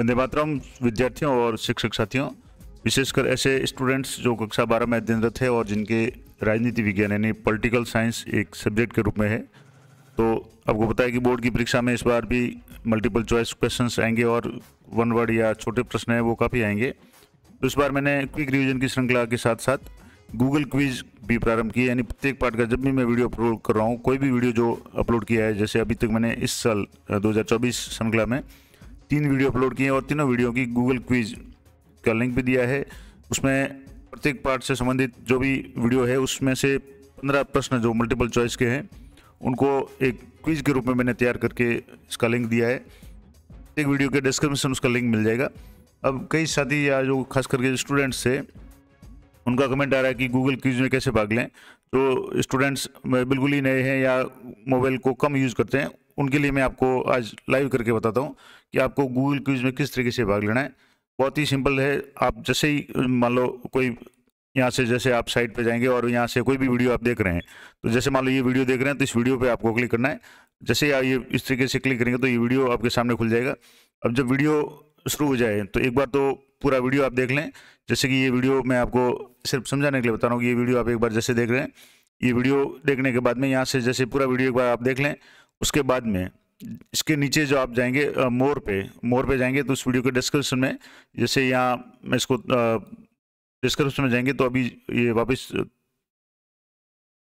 वंदे मातरम विद्यार्थियों और शिक्षक साथियों विशेषकर ऐसे स्टूडेंट्स जो कक्षा बारह में अध्ययनरत है और जिनके राजनीति विज्ञान यानी पॉलिटिकल साइंस एक सब्जेक्ट के रूप में है तो आपको बताया कि बोर्ड की परीक्षा में इस बार भी मल्टीपल चॉइस क्वेश्चंस आएंगे और वन वर्ड या छोटे प्रश्न हैं वो काफ़ी आएंगे तो इस बार मैंने क्विक रिविजन की श्रृंखला के साथ साथ गूगल क्विज भी प्रारंभ की यानी प्रत्येक पार्ट का जब भी मैं वीडियो अपलोड कर रहा हूँ कोई भी वीडियो जो अपलोड किया है जैसे अभी तक मैंने इस साल दो श्रृंखला में तीन वीडियो अपलोड किए और तीनों वीडियो की गूगल क्विज का लिंक भी दिया है उसमें प्रत्येक पार्ट से संबंधित जो भी वीडियो है उसमें से पंद्रह प्रश्न जो मल्टीपल चॉइस के हैं उनको एक क्विज के रूप में मैंने तैयार करके इसका लिंक दिया है प्रत्येक वीडियो के डिस्क्रिप्शन उसका लिंक मिल जाएगा अब कई साथी या जो खास करके स्टूडेंट्स है उनका कमेंट आ रहा है कि गूगल क्विज में कैसे भाग लें तो स्टूडेंट्स बिल्कुल ही नए हैं या मोबाइल को कम यूज़ करते हैं उनके लिए मैं आपको आज लाइव करके बताता हूँ कि आपको गूगल क्विज में किस तरीके से भाग लेना है बहुत ही सिंपल है आप जैसे ही मान लो कोई यहाँ से जैसे आप साइट पे जाएंगे और यहाँ से कोई भी वीडियो आप देख रहे हैं तो जैसे मान लो ये वीडियो देख रहे हैं तो इस वीडियो पे आपको क्लिक करना है जैसे आप ये इस तरीके से क्लिक करेंगे तो ये वीडियो आपके सामने खुल जाएगा अब जब वीडियो शुरू हो जाए तो एक बार तो पूरा वीडियो आप देख लें जैसे कि ये वीडियो मैं आपको सिर्फ समझाने के लिए बता रहा हूँ कि ये वीडियो आप एक बार जैसे देख रहे हैं ये वीडियो देखने के बाद में यहाँ से जैसे पूरा वीडियो एक बार आप देख लें उसके बाद में इसके नीचे जो आप जाएंगे मोर पे मोर पे जाएंगे तो उस वीडियो के डिस्क्रिप्शन में जैसे यहाँ मैं इसको डिस्क्रिप्शन में जाएंगे तो अभी ये वापस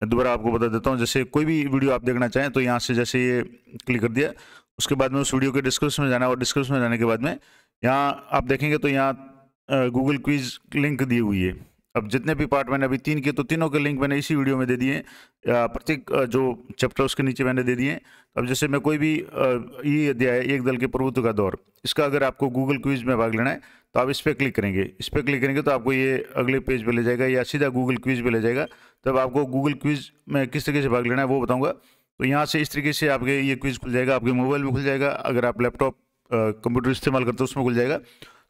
दोबारा आपको बता देता हूँ जैसे कोई भी वीडियो आप देखना चाहें तो यहाँ से जैसे ये क्लिक कर दिया उसके बाद में उस वीडियो के डिस्क्रिप्शन में जाना और डिस्क्रिप्शन में जाने के बाद में यहाँ आप देखेंगे तो यहाँ गूगल क्विज लिंक दी हुई है अब जितने भी पार्ट मैंने अभी तीन किए तो तीनों के लिंक मैंने इसी वीडियो में दे दिए प्रत्येक जो चैप्टर उसके नीचे मैंने दे दिए अब जैसे मैं कोई भी ये अध्याय एक दल के प्रभुत्व का दौर इसका अगर आपको गूगल क्विज में भाग लेना है तो आप इस पर क्लिक करेंगे इस पर क्लिक करेंगे तो आपको ये अगले पेज पर ले जाएगा या सीधा गूगल क्विज पर ले जाएगा तब आपको गूगल क्विज में किस तरीके से भाग लेना है वो बताऊँगा तो यहाँ से इस तरीके से आपके ये क्विज खुल जाएगा आपके मोबाइल भी खुल जाएगा अगर आप लैपटॉप कंप्यूटर इस्तेमाल करते हो उसमें खुल जाएगा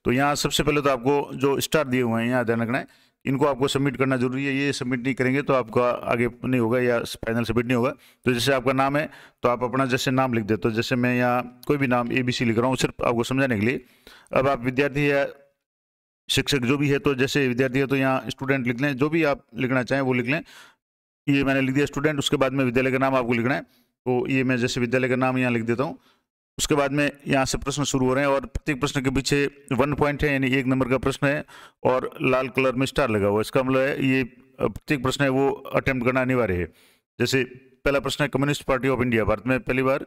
तो यहाँ सबसे पहले तो आपको जो स्टार दिए हुए हैं यहाँ ध्यान रखना है इनको आपको सबमिट करना जरूरी है ये सबमिट नहीं करेंगे तो आपका आगे नहीं होगा या फाइनल सबमिट नहीं होगा तो जैसे आपका नाम है तो आप अपना जैसे नाम लिख देते हो तो जैसे मैं यहाँ कोई भी नाम ए बी सी लिख रहा हूँ सिर्फ आपको समझाने के लिए अब आप विद्यार्थी या शिक्षक जो भी है तो जैसे विद्यार्थी है तो यहाँ स्टूडेंट लिख लें जो भी आप लिखना चाहें वो लिख लें ये मैंने लिख दिया स्टूडेंट उसके बाद में विद्यालय का नाम आपको लिखना है तो ये मैं जैसे विद्यालय का नाम यहाँ लिख देता हूँ उसके बाद में यहाँ से प्रश्न शुरू हो रहे हैं और प्रत्येक प्रश्न के पीछे वन पॉइंट है यानी एक नंबर का प्रश्न है और लाल कलर में स्टार लगा हुआ है इसका मतलब है ये प्रत्येक प्रश्न है वो अटैम्प्ट करना अनिवार्य है जैसे पहला प्रश्न है कम्युनिस्ट पार्टी ऑफ इंडिया भारत में पहली बार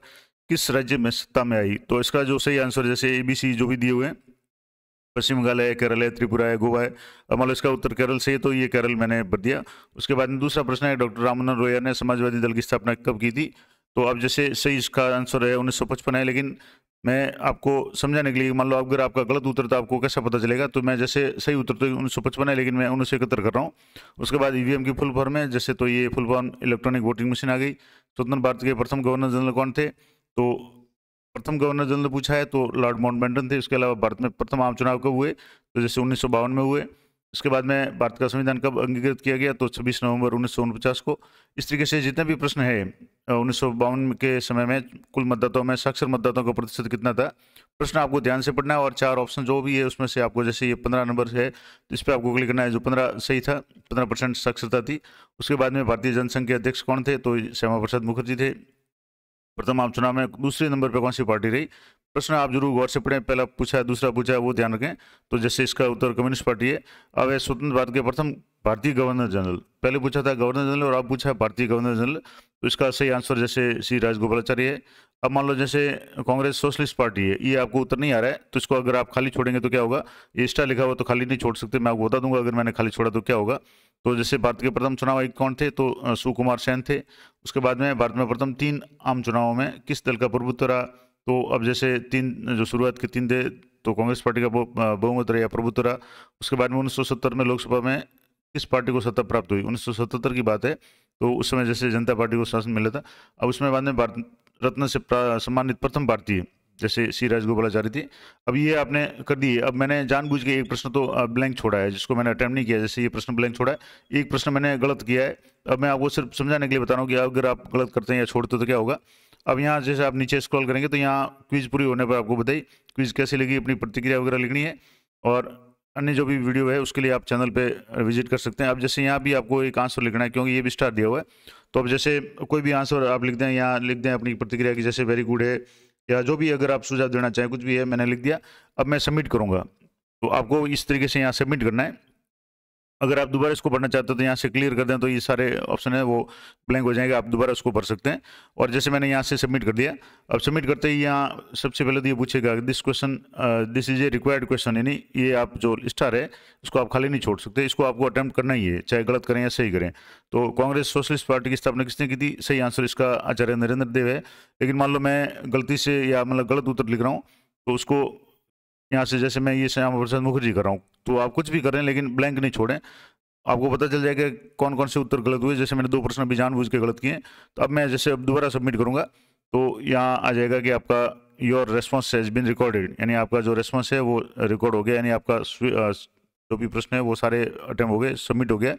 किस राज्य में सत्ता में आई तो इसका जो सही आंसर जैसे ए बी सी जो भी दिए हुए हैं पश्चिम बंगाल है केरल है त्रिपुरा है गोवा है अब मतलब इसका उत्तर केरल से ही तो ये केरल मैंने भर दिया उसके बाद में दूसरा प्रश्न है डॉक्टर राममोहन रोया ने समाजवादी दल की स्थापना कब की थी तो अब जैसे सही इसका आंसर है उन्नीस सौ पचपन है लेकिन मैं आपको समझाने के लिए मान लो अगर आपका गलत उत्तर तो आपको कैसा पता चलेगा तो मैं जैसे सही उत्तर तो उन्नीस सौ पचपन है लेकिन मैं उन्नीस सौ इकहत्तर कर रहा हूँ उसके बाद ईवीएम e की फुल फॉर्म है जैसे तो ये full form electronic voting machine आ गई स्वतंत्र भारत के प्रथम गवर्नर जनरल कौन थे तो प्रथम गवर्नर जनरल पूछा है तो लॉर्ड माउंटबेंटन थे उसके अलावा भारत में प्रथम आम चुनाव कब हुए तो जैसे उन्नीस में हुए इसके बाद में भारत का संविधान कब अंगीकृत किया गया तो 26 नवंबर उन्नीस को इस तरीके से जितने भी प्रश्न है उन्नीस के समय में कुल मतदाताओं में साक्षर मतदाताओं का प्रतिशत कितना था प्रश्न आपको ध्यान से पढ़ना है और चार ऑप्शन जो भी है उसमें से आपको जैसे ये पंद्रह नंबर है तो इस पर आपको क्लिक करना है जो पंद्रह सही था पंद्रह परसेंट साक्षरता थी उसके बाद में भारतीय जनसंघ के अध्यक्ष कौन थे तो श्यामा प्रसाद मुखर्जी थे प्रथम आम चुनाव में दूसरे नंबर पर कौन सी पार्टी रही प्रश्न आप जरूर गौर से पढ़ें पहला पूछा है दूसरा पूछा है वो ध्यान रखें तो जैसे इसका उत्तर कम्युनिस्ट पार्टी है अब है स्वतंत्र भारत के प्रथम भारतीय गवर्नर जनरल पहले पूछा था गवर्नर जनरल और अब पूछा है भारतीय गवर्नर जनरल तो इसका सही आंसर जैसे श्री राजगोपालाचार्य है अब मान लो जैसे कांग्रेस सोशलिस्ट पार्टी है ये आपको उत्तर नहीं आ रहा है तो इसको अगर आप खाली छोड़ेंगे तो क्या होगा ये स्टा लिखा हुआ तो खाली नहीं छोड़ सकते मैं आपको बता दूंगा अगर मैंने खाली छोड़ा तो क्या होगा तो जैसे भारत के प्रथम चुनाव आयुक्त कौन थे तो सुकुमार सेन थे उसके बाद में भारत में प्रथम तीन आम चुनावों में किस दल का प्रभुत्व रहा तो अब जैसे तीन जो शुरुआत के तीन थे तो कांग्रेस पार्टी का बहुमत रहा या प्रभुत्व रहा उसके बाद में 1970 में लोकसभा में किस पार्टी को सत्ता प्राप्त हुई 1977 की बात है तो उस समय जैसे जनता पार्टी को शासन मिला था अब उसमें बाद में भारत रत्न से सम्मानित प्रथम भारतीय जैसे सी राजगोपालाचारी थी अब ये आपने कर दिए अब मैंने जानबूझ के एक प्रश्न तो ब्लैंक छोड़ा है जिसको मैंने अटैम्प्ट नहीं किया जैसे ये प्रश्न ब्लैंक छोड़ा है एक प्रश्न मैंने गलत किया है अब मैं आपको सिर्फ समझाने के लिए बता रहा हूँ कि अगर आप गलत करते हैं या छोड़ते तो क्या होगा अब यहाँ जैसे आप नीचे स्क्रॉल करेंगे तो यहाँ क्विज़ पूरी होने पर आपको बताई क्विज़ कैसी लगी अपनी प्रतिक्रिया वगैरह लिखनी है और अन्य जो भी वीडियो है उसके लिए आप चैनल पे विजिट कर सकते हैं अब जैसे यहाँ भी आपको एक आंसर लिखना है क्योंकि ये भी स्टार दिया हुआ है तो अब जैसे कोई भी आंसर आप लिख दें यहाँ लिख दें अपनी प्रतिक्रिया की जैसे वेरी गुड है या जो भी अगर आप सुझाव देना चाहें कुछ भी है मैंने लिख दिया अब मैं सबमिट करूँगा तो आपको इस तरीके से यहाँ सबमिट करना है अगर आप दोबारा इसको पढ़ना चाहते हो तो यहाँ से क्लियर कर दें तो ये सारे ऑप्शन है वो ब्लैंक हो जाएंगे आप दोबारा उसको पढ़ सकते हैं और जैसे मैंने यहाँ से सबमिट कर दिया अब सबमिट करते ही यहाँ सबसे पहले तो ये पूछेगा this question this is a required question यानी ये आप जो स्टार है इसको आप खाली नहीं छोड़ सकते इसको आपको अटैम्प्ट करना ही है चाहे गलत करें या सही करें तो कांग्रेस सोशलिस्ट पार्टी की स्थापना किसने की थी सही आंसर इसका आचार्य नरेंद्र देव है लेकिन मान लो मैं गलती से या मतलब गलत उत्तर लिख रहा हूँ तो उसको यहाँ से जैसे मैं ये श्याम प्रसाद मुखर्जी कर रहा हूँ तो आप कुछ भी करें लेकिन ब्लैंक नहीं छोड़ें आपको पता चल जाएगा कौन कौन से उत्तर गलत हुए जैसे मैंने दो प्रश्न अभी जानबूझ के गलत किए तो अब मैं जैसे अब दोबारा सबमिट करूँगा तो यहाँ आ जाएगा कि आपका your response has been recorded यानी आपका जो रेस्पॉन्स है वो रिकॉर्ड हो गया यानी आपका जो भी प्रश्न है वो सारे अटैम्प हो गए सबमिट हो गया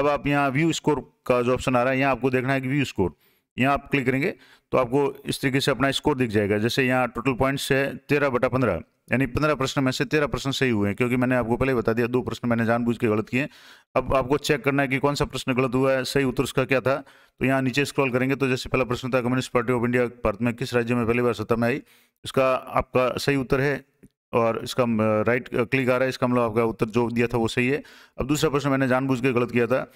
अब आप यहाँ व्यू स्कोर का जो ऑप्शन आ रहा है यहाँ आपको देखना है कि व्यू स्कोर यहाँ आप क्लिक करेंगे तो आपको इस तरीके से अपना स्कोर दिख जाएगा जैसे यहाँ टोटल पॉइंट्स है तेरह बटा पंद्रह यानी पंद्रह प्रश्न में से तेरह प्रश्न सही हुए हैं क्योंकि मैंने आपको पहले बता दिया दो प्रश्न मैंने जानबूझ के गलत किए अब आपको चेक करना है कि कौन सा प्रश्न गलत हुआ है सही उत्तर उसका क्या था तो यहाँ नीचे स्क्रॉल करेंगे तो जैसे पहला प्रश्न था कम्युनिस्ट पार्टी ऑफ इंडिया भारत में किस राज्य में पहली बार सत्ता में आई इसका आपका सही उत्तर है और इसका राइट क्लिक आ रहा है इसका मतलब आपका उत्तर जो दिया था वो सही है अब दूसरा प्रश्न मैंने जानबूझ के गलत किया था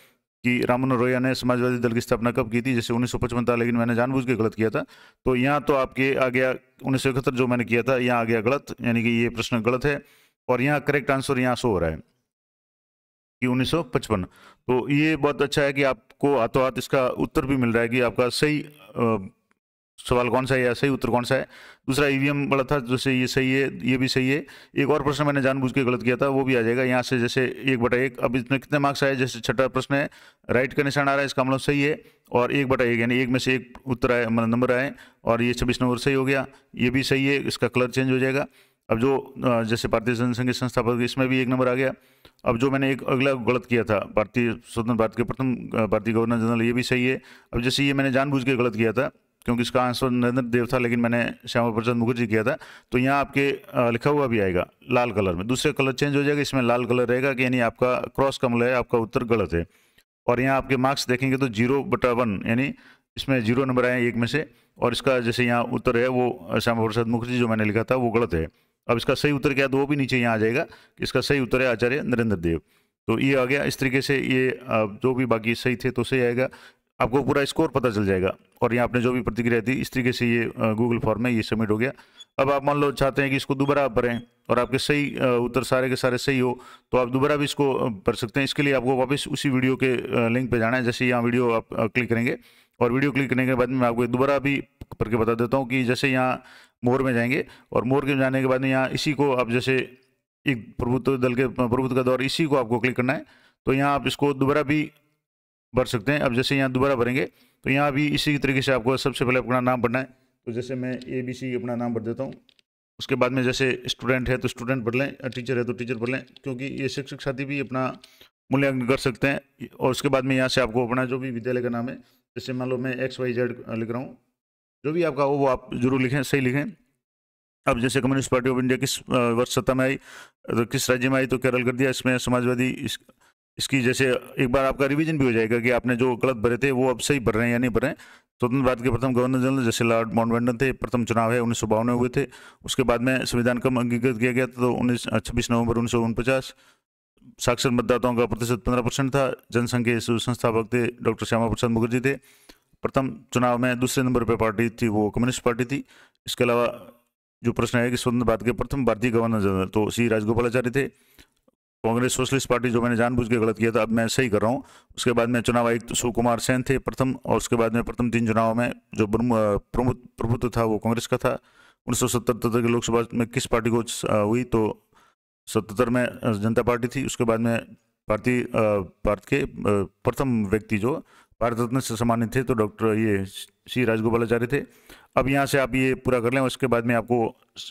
कि राम रोया ने समाजवादी दल की स्थापना कब की थी जैसे उन्नीस था लेकिन मैंने जानबूझ के गलत किया था तो यहाँ तो आपके आ गया उन्नीस जो मैंने किया था यहाँ आ गया गलत यानी कि ये प्रश्न गलत है और यहाँ करेक्ट आंसर यहाँ सो हो रहा है कि 1955 तो ये बहुत अच्छा है कि आपको हाथों हाथ इसका उत्तर भी मिल रहा है कि आपका सही सवाल कौन सा है या सही उत्तर कौन सा है दूसरा ईवीएम e वाला था जैसे ये सही है ये भी सही है एक और प्रश्न मैंने जानबूझ के गलत किया था वो भी आ जाएगा यहाँ से जैसे एक बटा एक अब इसमें कितने मार्क्स आए जैसे छठा प्रश्न है राइट का निशान आ रहा है इसका मतलब सही है और एक बटा एक यानी एक में से एक उत्तर आए मतलब नंबर आए और ये छब्बीस नंबर सही हो गया ये भी सही है इसका कलर चेंज हो जाएगा अब जो जैसे भारतीय जनसंघ संस्थापक इसमें भी एक नंबर आ गया अब जो मैंने एक अगला गलत किया था भारतीय स्वतंत्र भारत के प्रथम भारतीय गवर्नर जनरल ये भी सही है अब जैसे ये मैंने जानबूझ के गलत किया था क्योंकि इसका आंसर नरेंद्र देव था लेकिन मैंने श्यामा प्रसाद मुखर्जी किया था तो यहाँ आपके लिखा हुआ भी आएगा लाल कलर में दूसरे कलर चेंज हो जाएगा इसमें लाल कलर रहेगा कि यानी आपका क्रॉस कमल मतलब है आपका उत्तर गलत है और यहाँ आपके मार्क्स देखेंगे तो जीरो बटा वन यानी इसमें जीरो नंबर आए एक में से और इसका जैसे यहाँ उत्तर है वो श्यामा प्रसाद मुखर्जी जो मैंने लिखा था वो गलत है अब इसका सही उत्तर क्या तो वो भी नीचे यहाँ आ जाएगा इसका सही उत्तर है आचार्य नरेंद्र देव तो ये आ गया इस तरीके से ये जो भी बाकी सही थे तो सही आएगा आपको पूरा स्कोर पता चल जाएगा और यहाँ आपने जो भी प्रतिक्रिया दी इस तरीके से ये गूगल फॉर्म में ये सबमिट हो गया अब आप मान लो चाहते हैं कि इसको दोबारा आप भरें और आपके सही उत्तर सारे के सारे सही हो तो आप दोबारा भी इसको भर सकते हैं इसके लिए आपको वापस उसी वीडियो के लिंक पर जाना है जैसे यहाँ वीडियो आप क्लिक करेंगे और वीडियो क्लिक करने के बाद में आपको दोबारा भी करके बता देता हूँ कि जैसे यहाँ मोर में जाएंगे और मोर के जाने के बाद में यहाँ इसी को आप जैसे एक प्रभुत्व दल के प्रभुत्व का दौर इसी को आपको क्लिक करना है तो यहाँ आप इसको दोबारा भी भर सकते हैं अब जैसे यहाँ दोबारा भरेंगे तो यहाँ भी इसी तरीके से आपको सबसे पहले अपना नाम भरना है तो जैसे मैं ए बी सी अपना नाम भर देता हूँ उसके बाद में जैसे स्टूडेंट है तो स्टूडेंट भर लें टीचर है तो टीचर भर लें क्योंकि ये शिक्षक साथी भी अपना मूल्यांकन कर सकते हैं और उसके बाद में यहाँ से आपको अपना जो भी विद्यालय का नाम है जैसे मान लो मैं एक्स वाई जेड लिख रहा हूँ जो भी आपका हो वो आप जरूर लिखें सही लिखें अब जैसे कम्युनिस्ट पार्टी ऑफ इंडिया किस वर्ष सत्ता में आई तो किस राज्य में आई तो केरल कर दिया इसमें समाजवादी इस इसकी जैसे एक बार आपका रिवीजन भी हो जाएगा कि आपने जो गलत भरे थे वो अब सही भर रहे हैं या नहीं भर रहे हैं स्वतंत्र भारत के प्रथम गवर्नर जनरल जैसे लॉर्ड माउंटबेंडन थे प्रथम चुनाव है उन्नीस सौ हुए थे उसके बाद में संविधान कम अंगीकृत किया गया था तो उन्नीस छब्बीस नवंबर उन्नीस सौ उनपचास साक्षर मतदाताओं का प्रतिशत पंद्रह परसेंट था जनसंघ के संस्थापक थे डॉक्टर श्यामा प्रसाद मुखर्जी थे प्रथम चुनाव में दूसरे नंबर पर पार्टी थी वो कम्युनिस्ट पार्टी थी इसके अलावा जो प्रश्न है कि स्वतंत्र भारत के प्रथम भारतीय गवर्नर जनरल तो सी राजगोपालाचार्य थे कांग्रेस सोशलिस्ट पार्टी जो मैंने जानबूझ के गलत किया था अब मैं सही कर रहा हूँ उसके बाद में चुनाव आयुक्त तो सुकुमार सेन थे प्रथम और उसके बाद में प्रथम तीन चुनाव में जो प्रभुत्व था वो कांग्रेस का था उन्नीस सौ सतहत्तर के लोकसभा में किस पार्टी को हुई तो सतहत्तर में जनता पार्टी थी उसके बाद में भारतीय भारत के प्रथम व्यक्ति जो भारत रत्न से सम्मानित थे तो डॉक्टर ये सी राजगोपालाचार्य थे अब यहाँ से आप ये पूरा कर लें उसके बाद में आपको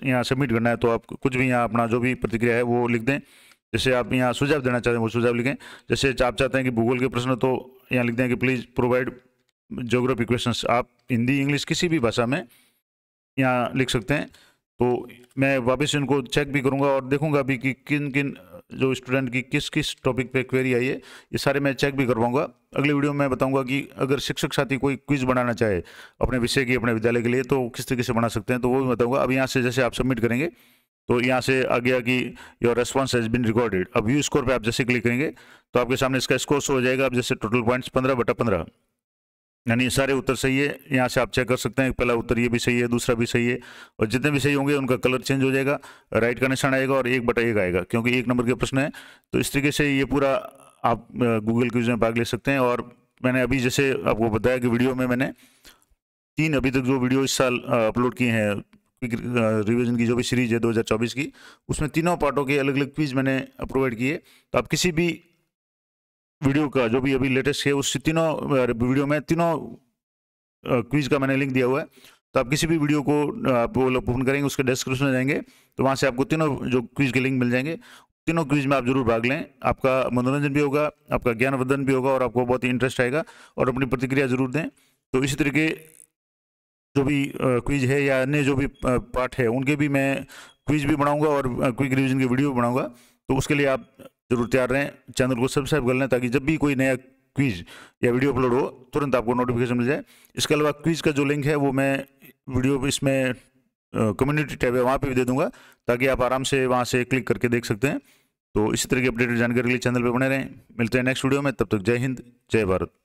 यहाँ सबमिट करना है तो आप कुछ भी यहाँ अपना जो भी प्रतिक्रिया है वो लिख दें जैसे आप यहाँ सुझाव देना चाहते हैं वो सुझाव लिखें जैसे आप चाहते हैं कि भूगोल के प्रश्न तो यहाँ लिख दें कि प्लीज़ प्रोवाइड जोग्राफी क्वेश्चन आप हिंदी इंग्लिश किसी भी भाषा में यहाँ लिख सकते हैं तो मैं वापस इनको चेक भी करूँगा और देखूँगा भी कि किन किन जो स्टूडेंट की किस किस टॉपिक पे क्वेरी आई है ये सारे मैं चेक भी करवाऊंगा अगले वीडियो में बताऊँगा कि अगर शिक्षक साथी कोई क्विज बनाना चाहे अपने विषय की अपने विद्यालय के लिए तो किस तरीके से बना सकते हैं तो वो भी बताऊँगा अब यहाँ से जैसे आप सबमिट करेंगे तो यहाँ से आ गया कि your response has been recorded अब व्यू स्कोर पे आप जैसे क्लिक करेंगे तो आपके सामने इसका स्कोर सो हो जाएगा अब जैसे टोटल पॉइंट्स पंद्रह बटा पंद्रह यानी सारे उत्तर सही है यहाँ से आप चेक कर सकते हैं पहला उत्तर ये भी सही है दूसरा भी सही है और जितने भी सही होंगे उनका कलर चेंज हो जाएगा राइट का निशान आएगा और एक बटा एक आएगा क्योंकि एक नंबर के प्रश्न है तो इस तरीके से ये पूरा आप गूगल क्यूज में भाग ले सकते हैं और मैंने अभी जैसे आपको बताया कि वीडियो में मैंने तीन अभी तक जो वीडियो इस साल अपलोड किए हैं रिवीजन की जो भी सीरीज है 2024 की उसमें तीनों पार्टों के अलग अलग क्विज मैंने प्रोवाइड किए तो आप किसी भी वीडियो का जो भी अभी लेटेस्ट है उस तीनों वीडियो में तीनों क्विज का मैंने लिंक दिया हुआ है तो आप किसी भी वीडियो को आप वो लोग ओपन करेंगे उसके डिस्क्रिप्शन में जाएंगे तो वहाँ से आपको तीनों जो क्विज के लिंक मिल जाएंगे तीनों क्विज में आप जरूर भाग लें आपका मनोरंजन भी होगा आपका ज्ञानवर्धन भी होगा और आपको बहुत ही इंटरेस्ट आएगा और अपनी प्रतिक्रिया जरूर दें तो इसी तरीके जो भी क्विज है या अन्य जो भी पार्ट है उनके भी मैं क्विज भी बनाऊंगा और क्विक रिविजन की वीडियो भी बनाऊंगा तो उसके लिए आप जरूर तैयार रहें चैनल को सब्सक्राइब कर लें ताकि जब भी कोई नया क्विज या वीडियो अपलोड हो तुरंत आपको नोटिफिकेशन मिल जाए इसके अलावा क्विज का जो लिंक है वो मैं वीडियो इसमें कम्युनिटी टैब है वहाँ पर भी दे दूँगा ताकि आप आराम से वहाँ से क्लिक करके देख सकते हैं तो इसी तरह की अपडेटेड जानकारी के लिए चैनल पर बने रहें मिलते हैं नेक्स्ट वीडियो में तब तक जय हिंद जय भारत